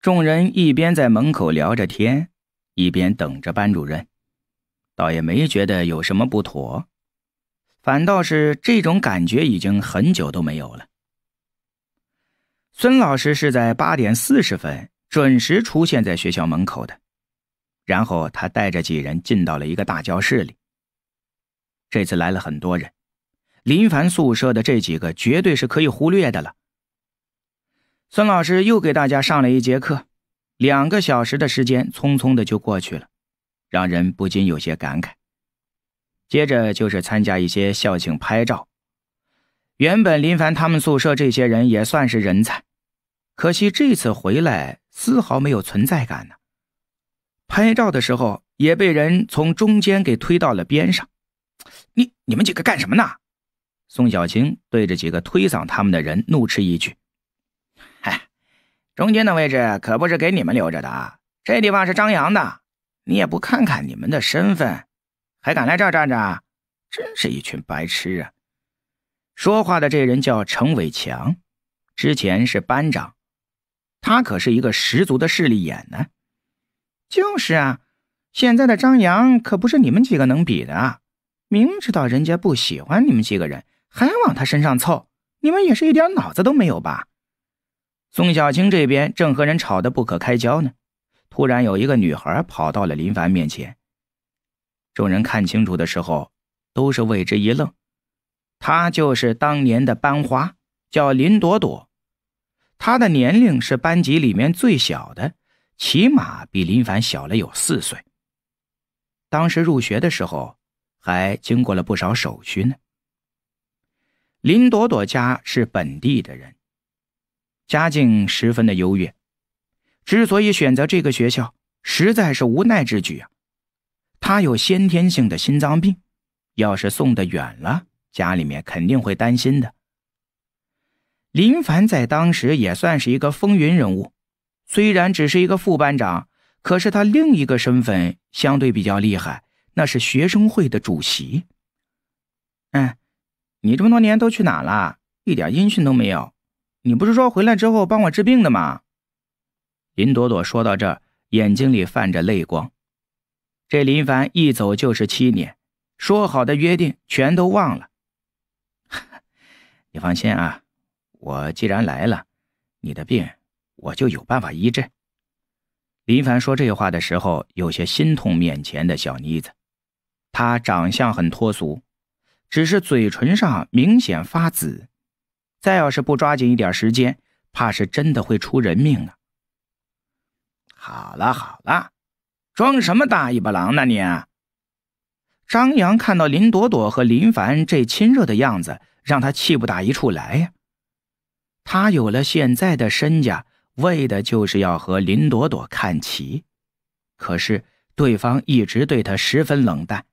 众人一边在门口聊着天，一边等着班主任，倒也没觉得有什么不妥，反倒是这种感觉已经很久都没有了。孙老师是在八点四十分准时出现在学校门口的，然后他带着几人进到了一个大教室里。这次来了很多人，林凡宿舍的这几个绝对是可以忽略的了。孙老师又给大家上了一节课，两个小时的时间匆匆的就过去了，让人不禁有些感慨。接着就是参加一些校庆拍照。原本林凡他们宿舍这些人也算是人才，可惜这次回来丝毫没有存在感呢。拍照的时候也被人从中间给推到了边上。你你们几个干什么呢？宋小青对着几个推搡他们的人怒斥一句。中间的位置可不是给你们留着的，这地方是张扬的。你也不看看你们的身份，还敢来这儿站着，真是一群白痴啊！说话的这人叫程伟强，之前是班长，他可是一个十足的势利眼呢。就是啊，现在的张扬可不是你们几个能比的啊！明知道人家不喜欢你们几个人，还往他身上凑，你们也是一点脑子都没有吧？宋小青这边正和人吵得不可开交呢，突然有一个女孩跑到了林凡面前。众人看清楚的时候，都是为之一愣。她就是当年的班花，叫林朵朵。她的年龄是班级里面最小的，起码比林凡小了有四岁。当时入学的时候，还经过了不少手续呢。林朵朵家是本地的人。家境十分的优越，之所以选择这个学校，实在是无奈之举啊。他有先天性的心脏病，要是送得远了，家里面肯定会担心的。林凡在当时也算是一个风云人物，虽然只是一个副班长，可是他另一个身份相对比较厉害，那是学生会的主席。哎，你这么多年都去哪了？一点音讯都没有。你不是说回来之后帮我治病的吗？林朵朵说到这儿，眼睛里泛着泪光。这林凡一走就是七年，说好的约定全都忘了。你放心啊，我既然来了，你的病我就有办法医治。林凡说这话的时候，有些心痛面前的小妮子。她长相很脱俗，只是嘴唇上明显发紫。再要是不抓紧一点时间，怕是真的会出人命啊！好了好了，装什么大尾巴狼呢你？张扬看到林朵朵和林凡这亲热的样子，让他气不打一处来呀。他有了现在的身家，为的就是要和林朵朵看齐。可是对方一直对他十分冷淡，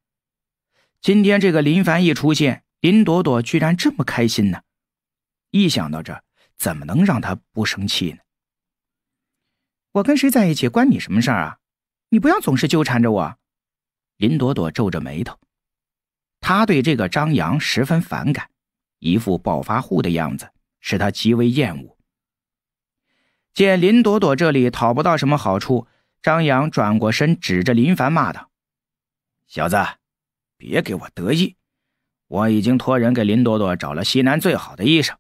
今天这个林凡一出现，林朵朵居然这么开心呢？一想到这，怎么能让他不生气呢？我跟谁在一起关你什么事儿啊？你不要总是纠缠着我！林朵朵皱着眉头，她对这个张扬十分反感，一副暴发户的样子使她极为厌恶。见林朵朵这里讨不到什么好处，张扬转过身，指着林凡骂道：“小子，别给我得意！我已经托人给林朵朵找了西南最好的医生。”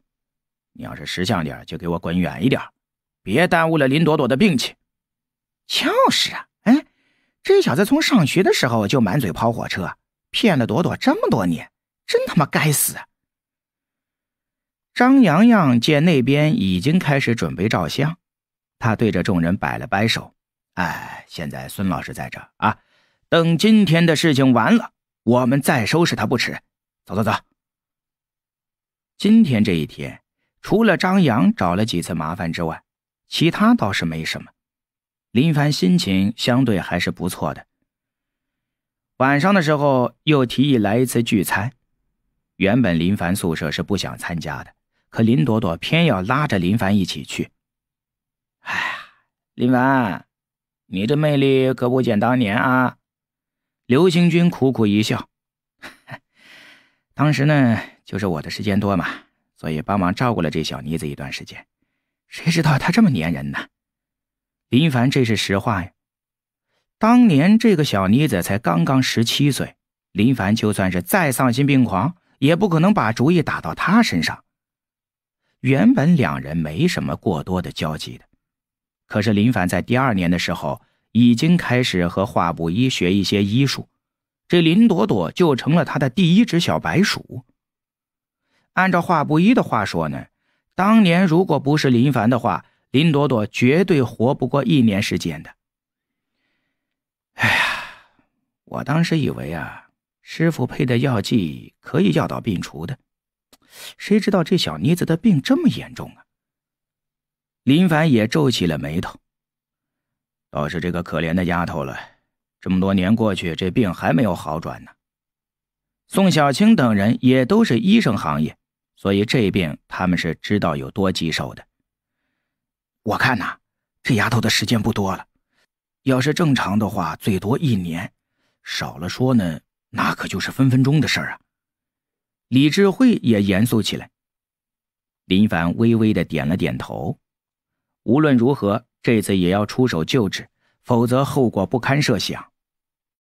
你要是识相点就给我滚远一点别耽误了林朵朵的病情。就是啊，哎，这小子从上学的时候就满嘴跑火车，骗了朵朵这么多年，真他妈该死！张洋洋见那边已经开始准备照相，他对着众人摆了摆手：“哎，现在孙老师在这儿啊，等今天的事情完了，我们再收拾他不迟。走，走，走，今天这一天。”除了张扬找了几次麻烦之外，其他倒是没什么。林凡心情相对还是不错的。晚上的时候又提议来一次聚餐，原本林凡宿舍是不想参加的，可林朵朵偏要拉着林凡一起去。哎，林凡，你这魅力可不减当年啊！刘星军苦苦一笑，当时呢，就是我的时间多嘛。所以帮忙照顾了这小妮子一段时间，谁知道她这么粘人呢？林凡这是实话呀。当年这个小妮子才刚刚十七岁，林凡就算是再丧心病狂，也不可能把主意打到她身上。原本两人没什么过多的交集的，可是林凡在第二年的时候，已经开始和华不衣学一些医术，这林朵朵就成了他的第一只小白鼠。按照华不一的话说呢，当年如果不是林凡的话，林朵朵绝对活不过一年时间的。哎呀，我当时以为啊，师傅配的药剂可以药到病除的，谁知道这小妮子的病这么严重啊！林凡也皱起了眉头，倒是这个可怜的丫头了，这么多年过去，这病还没有好转呢。宋小青等人也都是医生行业。所以这病他们是知道有多棘手的。我看呐，这丫头的时间不多了，要是正常的话最多一年，少了说呢，那可就是分分钟的事儿啊！李智慧也严肃起来。林凡微微的点了点头。无论如何，这次也要出手救治，否则后果不堪设想。